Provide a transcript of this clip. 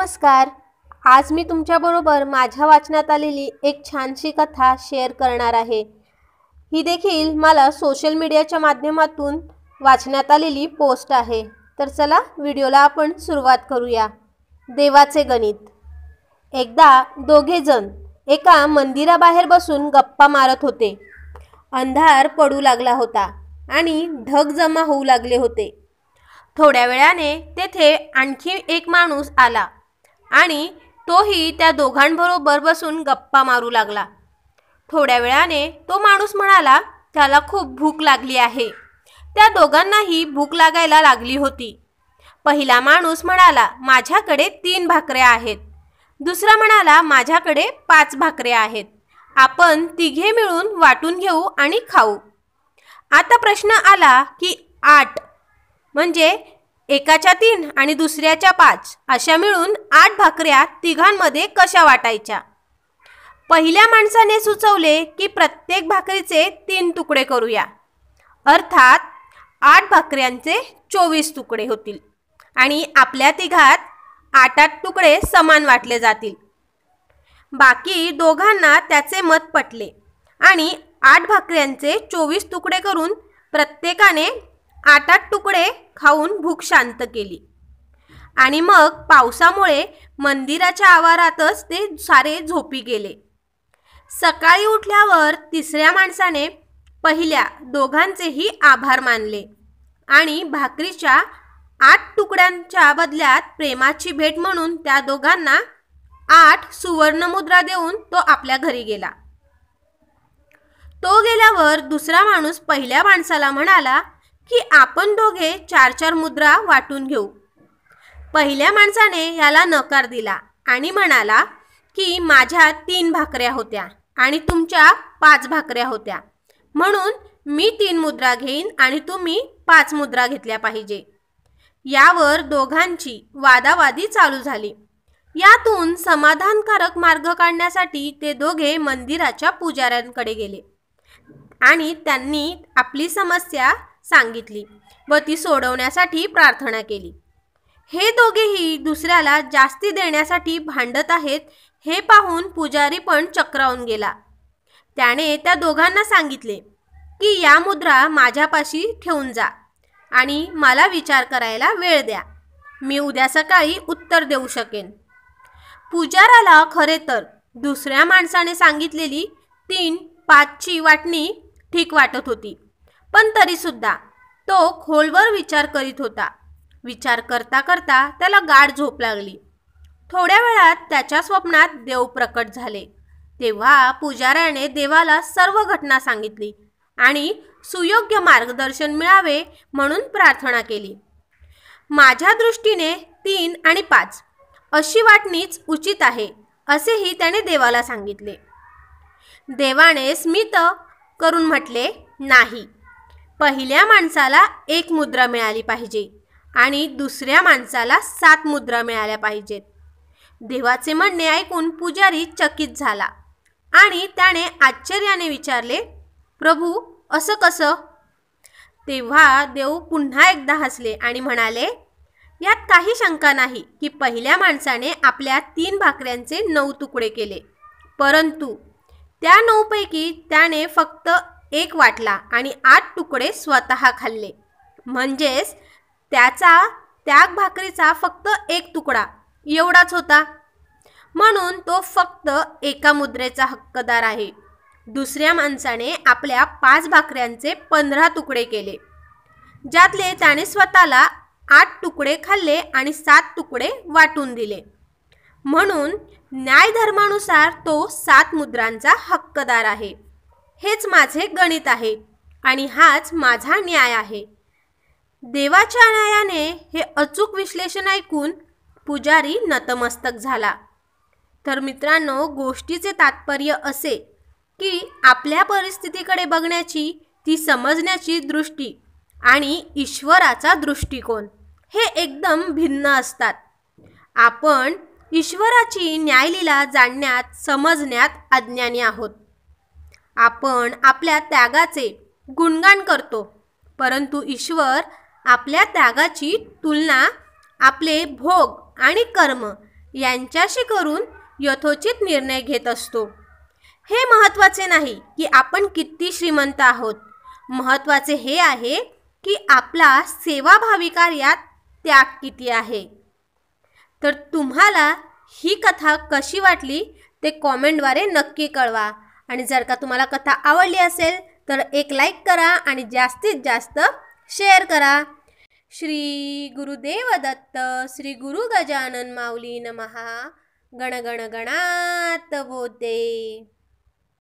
नमस्कार आज मी तुमच्याबरोबर माझ्या वाचनात आलेली एक छानशी कथा शेअर करणार आहे ही देखील मला सोशल मीडियाच्या माध्यमातून वाचण्यात आलेली पोस्ट आहे तर चला व्हिडिओला आपण सुरुवात करूया देवाचे गणित एकदा दोघेजण एका मंदिराबाहेर बसून गप्पा मारत होते अंधार पडू लागला होता आणि ढग जमा होऊ लागले होते थोड्या वेळाने तेथे आणखी एक माणूस आला आणि तोही त्या दोघांबरोबर बसून गप्पा मारू लागला थोड्या वेळाने तो माणूस म्हणाला त्याला खूप भूक लागली आहे त्या दोघांनाही भूक लागायला लागली होती पहिला माणूस म्हणाला माझ्याकडे तीन भाकऱ्या आहेत दुसरा म्हणाला माझ्याकडे पाच भाकऱ्या आहेत आपण तिघे मिळून वाटून घेऊ आणि खाऊ आता प्रश्न आला की आठ म्हणजे एकाच्या तीन आणि दुसऱ्याच्या पाच अशा मिळून आठ भाकऱ्या तिघांमध्ये कशा वाटायच्या पहिल्या माणसाने सुचवले की प्रत्येक भाकरीचे तीन तुकडे करूया अर्थात आठ भाकऱ्यांचे चोवीस तुकडे होतील आणि आपल्या तिघात आठ आठ तुकडे समान वाटले जातील बाकी दोघांना त्याचे मत पटले आणि आठ भाकऱ्यांचे चोवीस तुकडे करून प्रत्येकाने आठ आठ तुकडे खाऊन भूक शांत केली आणि मग पावसामुळे मंदिराच्या आवारातच ते सारे झोपी गेले सकाळी उठल्यावर तिसऱ्या माणसाने पहिल्या दोघांचेही आभार मानले आणि भाकरीच्या आठ तुकड्यांच्या बदल्यात प्रेमाची भेट म्हणून त्या दोघांना आठ सुवर्णमुद्रा देऊन तो आपल्या घरी गेला तो गेल्यावर दुसरा माणूस पहिल्या माणसाला म्हणाला की आपण दोघे चार चार मुद्रा वाटून घेऊ पहिल्या माणसाने याला नकार दिला आणि म्हणाला की माझ्या तीन भाकऱ्या होत्या आणि तुमच्या पाच भाकऱ्या होत्या म्हणून मी तीन मुद्रा घेईन आणि तुम्ही पाच मुद्रा घेतल्या पाहिजे यावर दोघांची वादावादी चालू झाली यातून समाधानकारक मार्ग काढण्यासाठी ते दोघे मंदिराच्या पुजाऱ्यांकडे गेले आणि त्यांनी आपली समस्या सांगितली व ती सोडवण्यासाठी प्रार्थना केली हे दोघेही दुसऱ्याला जास्ती देण्यासाठी भांडत आहेत हे पाहून पुजारी पण चक्रावून गेला त्याने त्या दोघांना सांगितले की या मुद्रा माझ्यापाशी ठेवून जा आणि मला विचार करायला वेळ द्या मी उद्या सकाळी उत्तर देऊ शकेन पुजाराला खरे तर दुसऱ्या माणसाने सांगितलेली तीन पाचची वाटणी ठीक वाटत होती पण तरीसुद्धा तो खोलवर विचार करीत होता विचार करता करता त्याला गाढ झोप लागली थोड्या वेळात त्याच्या स्वप्नात देव प्रकट झाले तेव्हा पुजाऱ्याने देवाला सर्व घटना सांगितली आणि सुयोग्य मार्गदर्शन मिळावे म्हणून प्रार्थना केली माझ्या दृष्टीने तीन आणि पाच अशी वाटणीच उचित आहे असेही त्याने देवाला सांगितले देवाने स्मित करून म्हटले नाही पहिल्या माणसाला एक मुद्रा मिळाली पाहिजे आणि दुसऱ्या माणसाला सात मुद्रा मिळाल्या पाहिजेत देवाचे म्हणणे ऐकून पुजारी चकित झाला आणि त्याने आश्चर्याने विचारले प्रभू असं कसं तेव्हा देव पुन्हा एकदा हसले आणि म्हणाले यात काही शंका नाही की पहिल्या माणसाने आपल्या तीन भाकऱ्यांचे नऊ तुकडे केले परंतु त्या नऊपैकी त्याने फक्त एक वाटला आणि आठ तुकडे स्वतः खाल्ले म्हणजेच त्याचा त्याग भाकरीचा फक्त एक तुकडा एवढाच होता म्हणून तो फक्त एका मुद्रेचा हक्कदार आहे दुसऱ्या माणसाने आपल्या पाच भाकऱ्यांचे पंधरा तुकडे केले ज्यातले त्याने स्वतःला आठ तुकडे खाल्ले आणि सात तुकडे वाटून दिले म्हणून न्यायधर्मानुसार तो सात मुद्रांचा हक्कदार आहे हेच माझे गणित आहे आणि हाच माझा न्याय आहे देवाच्या न्यायाने हे अचूक विश्लेषण ऐकून पुजारी नतमस्तक झाला तर मित्रांनो गोष्टीचे तात्पर्य असे की आपल्या परिस्थितीकडे बघण्याची ती समजण्याची दृष्टी आणि ईश्वराचा दृष्टिकोन हे एकदम भिन्न असतात आपण ईश्वराची न्यायलीला जाणण्यात समजण्यात अज्ञानी आहोत आपण आपल्या त्यागाचे गुणगान करतो परंतु ईश्वर आपल्या त्यागाची तुलना आपले भोग आणि कर्म यांच्याशी करून यथोचित निर्णय घेत असतो हे महत्त्वाचे नाही की आपण किती श्रीमंत आहोत महत्त्वाचे हे आहे की आपला सेवाभावी कार्यात त्याग किती आहे तर तुम्हाला ही कथा कशी वाटली ते कॉमेंटद्वारे नक्की कळवा आणि जर का तुम्हाला कथा आवडली असेल तर एक लाईक करा आणि जास्तीत जास्त शेअर करा श्री गुरुदेव दत्त श्री गुरु गजानन माऊली नमहा गण गणात बोधे